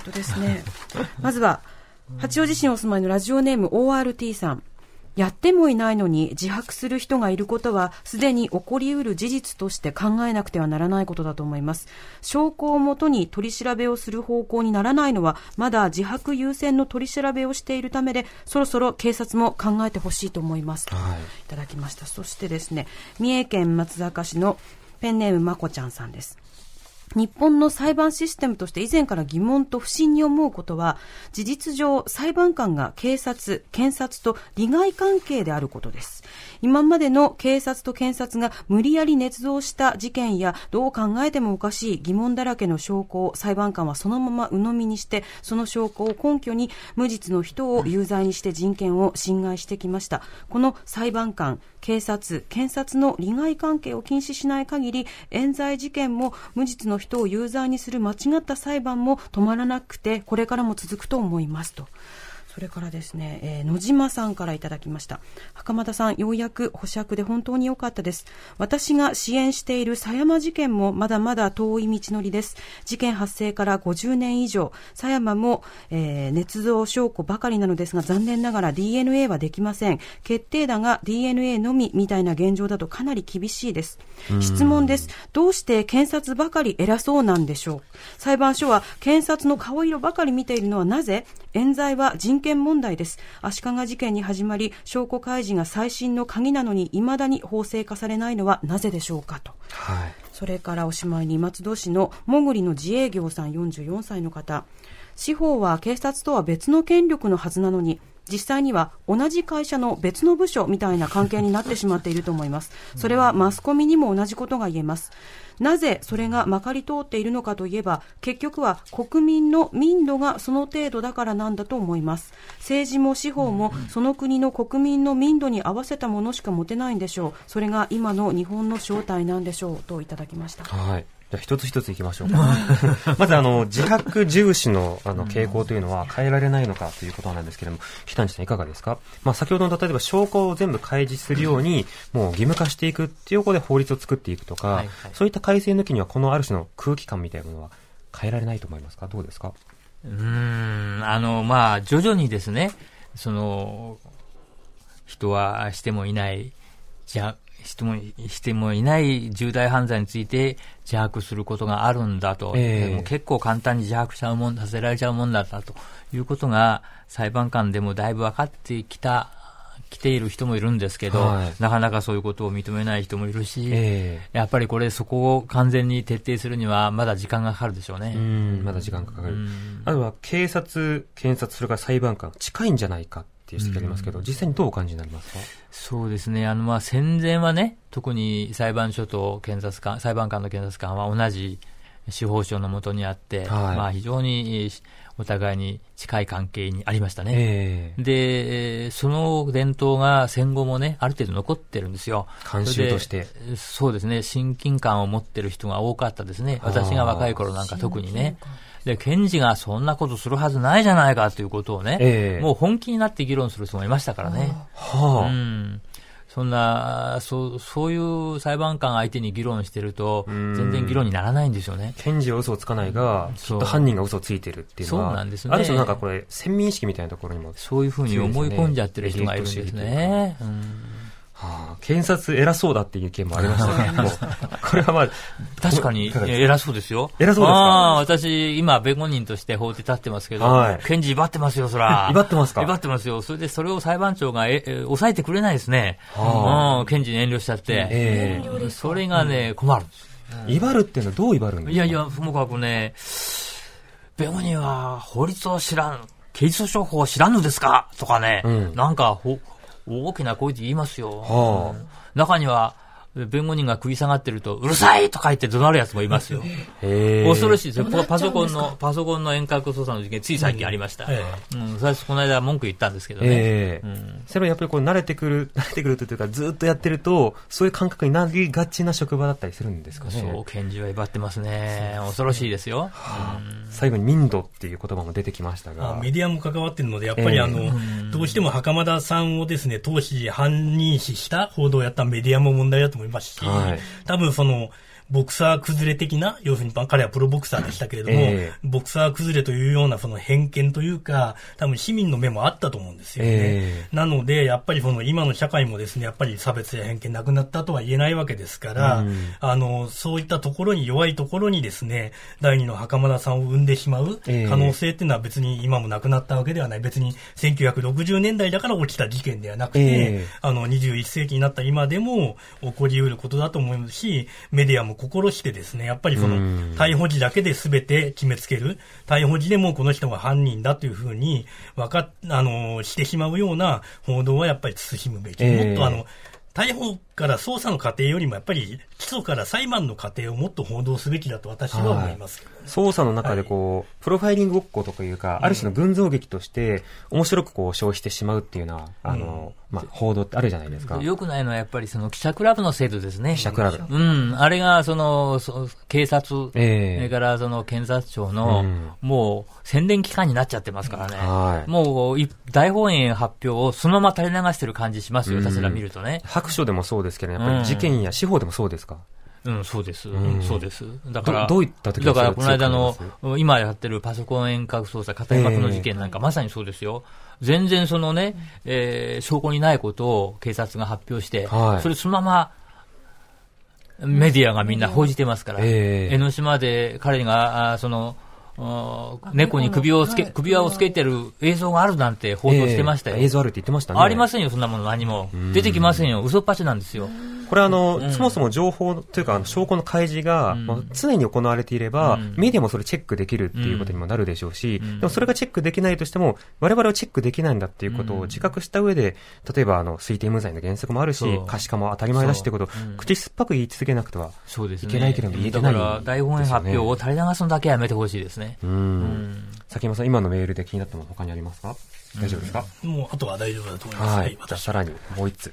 っとですね。まずは、八王子市にお住まいのラジオネーム ORT さん。やってもいないのに自白する人がいることはすでに起こりうる事実として考えなくてはならないことだと思います証拠をもとに取り調べをする方向にならないのはまだ自白優先の取り調べをしているためでそろそろ警察も考えてほしいと思います、はい、いただきましたそしてですね三重県松阪市のペンネームまこちゃんさんです日本の裁判システムとして以前から疑問と不審に思うことは事実上裁判官が警察検察と利害関係であることです今までの警察と検察が無理やり捏造した事件やどう考えてもおかしい疑問だらけの証拠を裁判官はそのまま鵜呑みにしてその証拠を根拠に無実の人を有罪にして人権を侵害してきましたこの裁判官警察検察の利害関係を禁止しない限り冤罪事件も無実の人を有罪にする間違った裁判も止まらなくてこれからも続くと思いますと。それからですね、えー、野島さんからいただきました。袴田さん、ようやく保釈で本当に良かったです。私が支援している狭山事件もまだまだ遠い道のりです。事件発生から50年以上、狭山も、えー、捏造証拠ばかりなのですが、残念ながら DNA はできません。決定打が DNA のみみたいな現状だとかなり厳しいです。質問です。どうして検察ばかり偉そうなんでしょう裁判所は検察の顔色ばかり見ているのはなぜ冤罪は人権問題です。足利事件に始まり、証拠開示が最新の鍵なのに、いまだに法制化されないのはなぜでしょうかと。はい、それからおしまいに松戸市のもぐりの自営業さん44歳の方。司法は警察とは別の権力のはずなのに、実際には同じ会社の別の部署みたいな関係になってしまっていると思います。それはマスコミにも同じことが言えます。なぜそれがまかり通っているのかといえば、結局は国民の民度がその程度だからなんだと思います。政治も司法もその国の国民の民度に合わせたものしか持てないんでしょう。それが今の日本の正体なんでしょうといただきました。はいじゃあ一つ一ついきましょうか。まずあの、自白重視のあの傾向というのは変えられないのかということなんですけれども、北西さんいかがですかまあ先ほどの例えば証拠を全部開示するように、もう義務化していくっていうことで法律を作っていくとか、そういった改正の時にはこのある種の空気感みたいなものは変えられないと思いますかどうですかうん、あの、まあ徐々にですね、その、人はしてもいない、じゃ、してもしてもいない重大犯罪について自白することがあるんだと、えー、結構簡単に自白しちゃうもんさせられちゃうもんだったということが裁判官でもだいぶ分かってきた。来ている人もいるんですけど、はい、なかなかそういうことを認めない人もいるし、えー、やっぱりこれ、そこを完全に徹底するには、まだ時間がかかるでしょうね。うんまだ時間かかる。あとは警察、検察、それから裁判官、近いんじゃないかっていう指摘ありますけど、うん、実際にどうお感じになりますかそうですね、あのまあ戦前はね、特に裁判所と検察官、裁判官の検察官は同じ司法省のもとにあって、はい、まあ、非常にお互いに近い関係にありましたね、えー、でその伝統が戦後もね、ある程度残ってるんですよ、慣習としてそうですね、親近感を持ってる人が多かったですね、私が若い頃なんか特にね。で、検事がそんなことするはずないじゃないかということをね、えー、もう本気になって議論する人もいましたからね。はあ、うんそんな、そう、そういう裁判官相手に議論してると、全然議論にならないんですよね。検事は嘘をつかないが、きっと犯人が嘘をついてるっていうのは、そうなんですね。ある種なんかこれ、先民意識みたいなところにも、そういうふうに思い込んじゃってる人がいるんですね。うんあ、検察偉そうだっていう意見もありましたけど、これはまあ、確かに偉そうですよ。偉そうですかあ私、今、弁護人として法廷立ってますけど、検事威張ってますよ、そら。威張ってますか威張ってますよ。それで、それを裁判長が抑えてくれないですね。うん、検事に遠慮しちゃって。ええそれがね、困るんです。威張るっていうのはどう威張るんですかいやいや、ともかくね、弁護人は法律を知らん、刑事訴訟法を知らんのですかとかね、なんか、大きな声で言いますよ。はあ、中には、弁護人が食い下がってると、うるさいとか言って怒鳴るやつもいますよ。恐ろしいですよ。パソコンの、パソコンの遠隔操作の事件、つい最近ありました。うん、最初この間文句言ったんですけどね。うん、それはやっぱりこう慣れてくる、慣れてくるというか、ずっとやってると、そういう感覚になりがちな職場だったりするんですかね。そう、拳銃は威張ってますね。恐ろしいですよ。最後に民度っていう言葉も出てきましたが。メディアも関わってるので、やっぱりあの、どうしても袴田さんをですね、当時犯人視した報道をやったメディアも問題だと思いますし、はい、多分その、ボクサー崩れ的な、要するに彼はプロボクサーでしたけれども、えー、ボクサー崩れというようなその偏見というか、多分市民の目もあったと思うんですよね。えー、なので、やっぱりその今の社会もですね、やっぱり差別や偏見なくなったとは言えないわけですから、うん、あの、そういったところに弱いところにですね、第二の袴田さんを生んでしまう可能性っていうのは別に今もなくなったわけではない。別に1960年代だから起きた事件ではなくて、えー、あの、21世紀になった今でも起こり得ることだと思いますし、メディアも心してですね、やっぱりその、逮捕時だけで全て決めつける、逮捕時でもこの人が犯人だというふうに、わか、あの、してしまうような報道はやっぱり慎むべき。えー、もっとあの、逮捕から捜査の過程よりもやっぱり基礎から裁判の過程をもっと報道すべきだと私は思います、ねはい、捜査の中でこう、はい、プロファイリングごっことかいうか、ある種の群像劇として面白くこう消費してしまうっていうのは、あの、うまあ、報道ってあるじゃないですか。よくないのはやっぱりその記者クラブの制度ですね。記者クラブ。うん。あれがその、そ警察、えー、それからその検察庁の、もう宣伝機関になっちゃってますからね。もう大本営発表をそのまま垂れ流してる感じしますよ、私ら見るとね。白書でもそうですですけど、やっぱり事件や司法でもそうですか、うん、うん、そうです、うん、そうです。だから、どういった時だから、この間の、今やってるパソコン遠隔操作、片山の事件なんか、えー、まさにそうですよ。全然そのね、えー、証拠にないことを警察が発表して、はい、それそのまま、メディアがみんな報じてますから、えー、江ノ島で彼が、あその、猫に首をつけ、首輪をつけてる映像があるなんて報道してましたよ。えー、映像あるって言ってましたね。ありませんよ、そんなもの何も。出てきませんよ。嘘っぱちなんですよ。これはあの、うん、そもそも情報というか、証拠の開示が、まあ、常に行われていれば、メディアもそれチェックできるっていうことにもなるでしょうし、でもそれがチェックできないとしても、我々はチェックできないんだっていうことを自覚した上で、例えばあの、推定無罪の原則もあるし、可視化も当たり前だしってことを、口酸っぱく言い続けなくてはいけないけれども、言えてない、ね、だから、台本発表を垂れ流すのだけはやめてほしいですね。うん。崎山さん、今のメールで気になったもの他にありますか大丈夫ですか、うん、もう、あとは大丈夫だと思います。はい。私さらに、もう一つ。